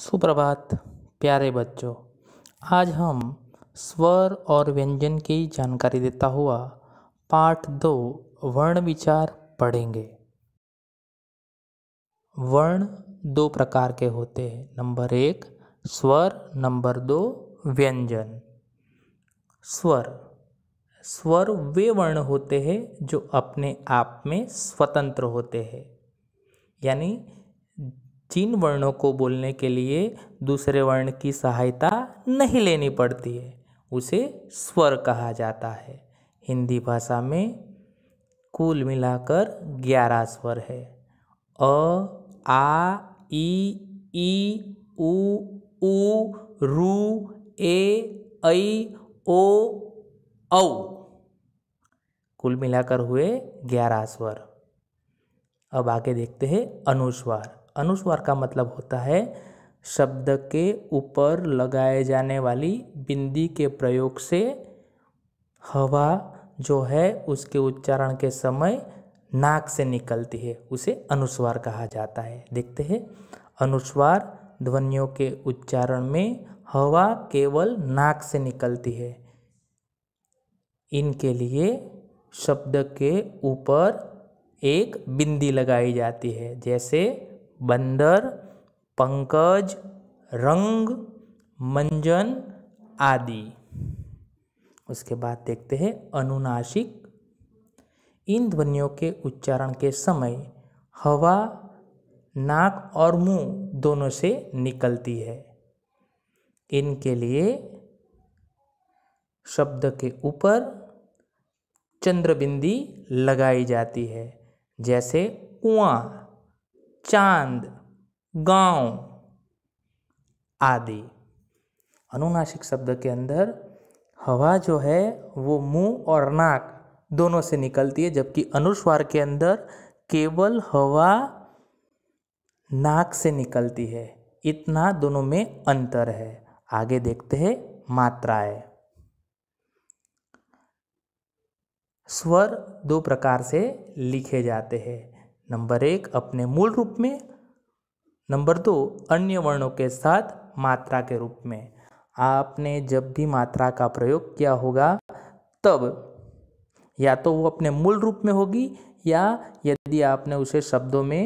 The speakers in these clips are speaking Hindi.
सुप्रभात प्यारे बच्चों आज हम स्वर और व्यंजन की जानकारी देता हुआ पाठ दो वर्ण विचार पढ़ेंगे वर्ण दो प्रकार के होते हैं नंबर एक स्वर नंबर दो व्यंजन स्वर स्वर वे वर्ण होते हैं जो अपने आप में स्वतंत्र होते हैं यानी जिन वर्णों को बोलने के लिए दूसरे वर्ण की सहायता नहीं लेनी पड़ती है उसे स्वर कहा जाता है हिंदी भाषा में कुल मिलाकर ग्यारह स्वर है अ आ ई ई उ ऊ रू ए ऐ ओ औ कुल मिलाकर हुए ग्यारह स्वर अब आगे देखते हैं अनुस्वार अनुस्वार का मतलब होता है शब्द के ऊपर लगाए जाने वाली बिंदी के प्रयोग से हवा जो है उसके उच्चारण के समय नाक से निकलती है उसे अनुस्वार कहा जाता है देखते हैं अनुस्वार ध्वनियों के उच्चारण में हवा केवल नाक से निकलती है इनके लिए शब्द के ऊपर एक बिंदी लगाई जाती है जैसे बंदर पंकज रंग मंजन आदि उसके बाद देखते हैं अनुनासिक इन ध्वनियों के उच्चारण के समय हवा नाक और मुंह दोनों से निकलती है इनके लिए शब्द के ऊपर चंद्रबिंदी लगाई जाती है जैसे कुआं चांद गांव आदि अनुनासिक शब्द के अंदर हवा जो है वो मुंह और नाक दोनों से निकलती है जबकि अनुस्वार के अंदर केवल हवा नाक से निकलती है इतना दोनों में अंतर है आगे देखते हैं मात्राएं स्वर दो प्रकार से लिखे जाते हैं नंबर एक अपने मूल रूप में नंबर दो अन्य वर्णों के साथ मात्रा के रूप में आपने जब भी मात्रा का प्रयोग किया होगा तब या तो वो अपने मूल रूप में होगी या यदि आपने उसे शब्दों में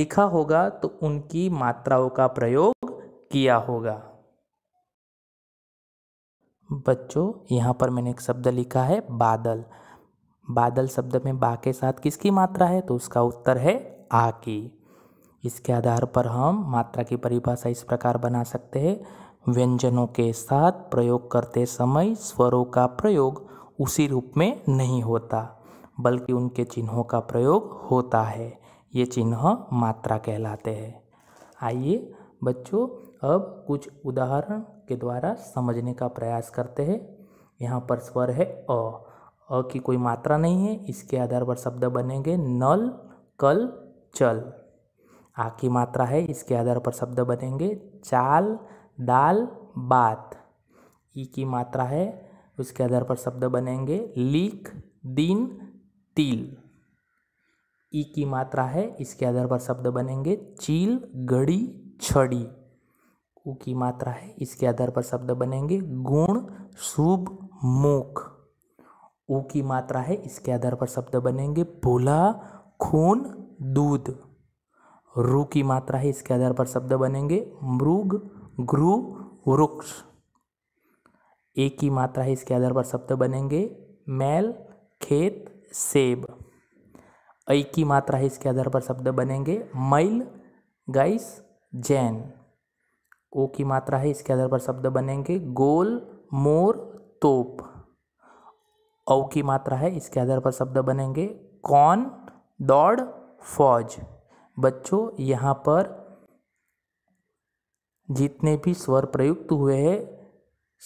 लिखा होगा तो उनकी मात्राओं का प्रयोग किया होगा बच्चों यहाँ पर मैंने एक शब्द लिखा है बादल बादल शब्द में बा के साथ किसकी मात्रा है तो उसका उत्तर है आ की इसके आधार पर हम मात्रा की परिभाषा इस प्रकार बना सकते हैं व्यंजनों के साथ प्रयोग करते समय स्वरों का प्रयोग उसी रूप में नहीं होता बल्कि उनके चिन्हों का प्रयोग होता है ये चिन्ह मात्रा कहलाते हैं आइए बच्चों अब कुछ उदाहरण के द्वारा समझने का प्रयास करते हैं यहाँ पर स्वर है अ अ की कोई मात्रा नहीं है इसके आधार पर शब्द बनेंगे नल कल चल आ की मात्रा है इसके आधार पर शब्द बनेंगे चाल दाल बात ई की मात्रा है उसके आधार पर शब्द बनेंगे लीक दिन तिल ई की मात्रा है इसके आधार पर शब्द बनेंगे चील घड़ी छड़ी ऊ की मात्रा है इसके आधार पर शब्द बनेंगे गुण शुभ मुख ऊ की मात्रा है इसके आधार पर शब्द बनेंगे भोला खून दूध रू की मात्रा है इसके आधार पर शब्द बनेंगे मृग गुरु वृक्ष ए की मात्रा है इसके आधार पर शब्द बनेंगे मैल खेत सेब ऐ की मात्रा है इसके आधार पर शब्द बनेंगे मैल गाइस जैन ओ की मात्रा है इसके आधार पर शब्द बनेंगे गोल मोर तोप औ की मात्रा है इसके आधार पर शब्द बनेंगे कौन दौड़ फौज बच्चों यहाँ पर जितने भी स्वर प्रयुक्त हुए हैं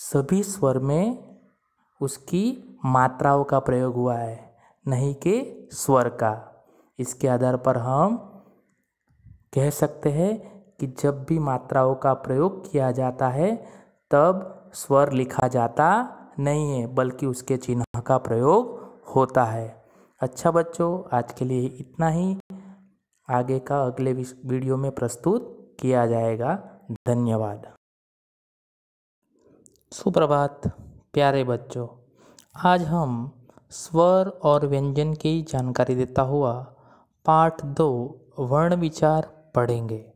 सभी स्वर में उसकी मात्राओं का प्रयोग हुआ है नहीं के स्वर का इसके आधार पर हम कह सकते हैं कि जब भी मात्राओं का प्रयोग किया जाता है तब स्वर लिखा जाता नहीं है बल्कि उसके चिन्ह का प्रयोग होता है अच्छा बच्चों आज के लिए इतना ही आगे का अगले वीडियो में प्रस्तुत किया जाएगा धन्यवाद सुप्रभात प्यारे बच्चों आज हम स्वर और व्यंजन की जानकारी देता हुआ पाठ दो वर्ण विचार पढ़ेंगे